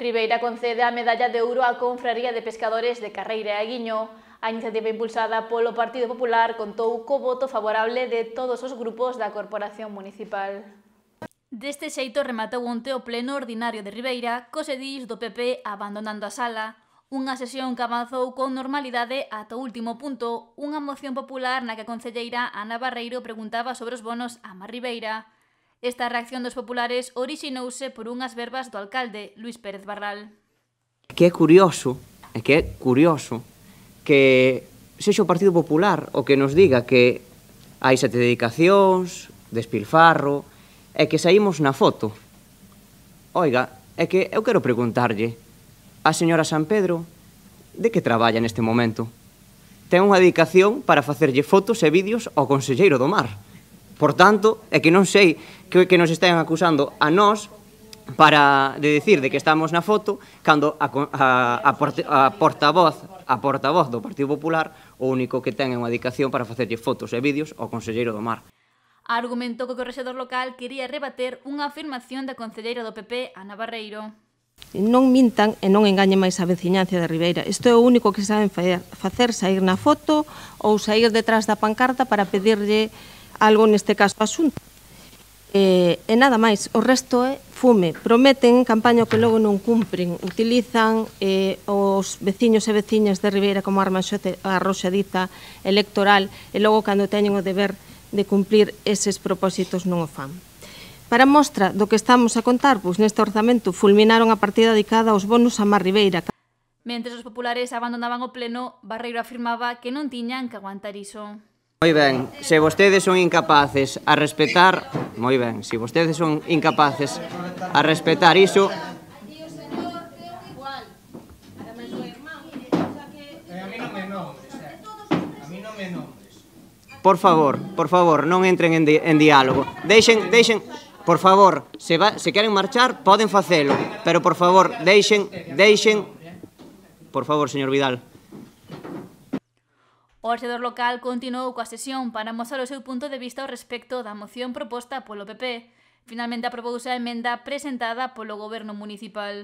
Ribeira concede a medalla de ouro á Confraría de Pescadores de Carreira e Aguiño. A iniciativa impulsada polo Partido Popular contou co voto favorable de todos os grupos da Corporación Municipal. Deste xeito rematou onte o pleno ordinario de Ribeira cos sedís do PP abandonando a sala, Unha sesión que avanzou con normalidade ata o último punto, unha moción popular na que a concelleira Ana Barreiro preguntaba sobre os bonos a Mar Ribeira, Esta reacción dos populares orixinouse por unhas verbas do alcalde, Luis Pérez Barral. Que é curioso, é que é curioso que sexa o Partido Popular o que nos diga que hai sete dedicacións, despilfarro, e que saímos na foto. Oiga, é que eu quero preguntarlle a señora San Pedro de que traballa neste momento. Ten unha dedicación para facerlle fotos e vídeos ao Conselleiro do Mar. Por tanto, é que non sei que, que nos estén acusando a nós para de decir de que estamos na foto cando a, a, a, porte, a portavoz a portavoz do Partido Popular o único que ten é unha dedicación para facerlle fotos e vídeos ao Conselleiro do Mar. Argumentou que o correxedor local quería rebater unha afirmación da Conselleira do PP, Ana Barreiro. Non mintan e non engañen máis a veciñancia de Ribeira. Isto é o único que saben facer, facer sair na foto ou sair detrás da pancarta para pedirlle algo neste caso asunto. E, eh, e nada máis, o resto é fume. Prometen campaña que logo non cumpren. Utilizan eh, os veciños e veciñas de Ribeira como arma arroxadiza electoral e logo cando teñen o deber de cumplir eses propósitos non o fan. Para mostra do que estamos a contar, pois neste orzamento fulminaron a partida dedicada aos bonos a Mar Ribeira. Mentre os populares abandonaban o pleno, Barreiro afirmaba que non tiñan que aguantar iso. Moi ben, se vostedes son incapaces a respetar, moi ben, se vostedes son incapaces a respetar iso, Por favor, por favor, non entren en, di en diálogo. Deixen, deixen, por favor, se, va, se queren marchar, poden facelo, pero por favor, deixen, deixen... Por favor, señor Vidal. O arxedor local continuou coa sesión para mostrar o seu punto de vista ao respecto da moción proposta polo PP. Finalmente aprobouse a emenda presentada polo goberno municipal.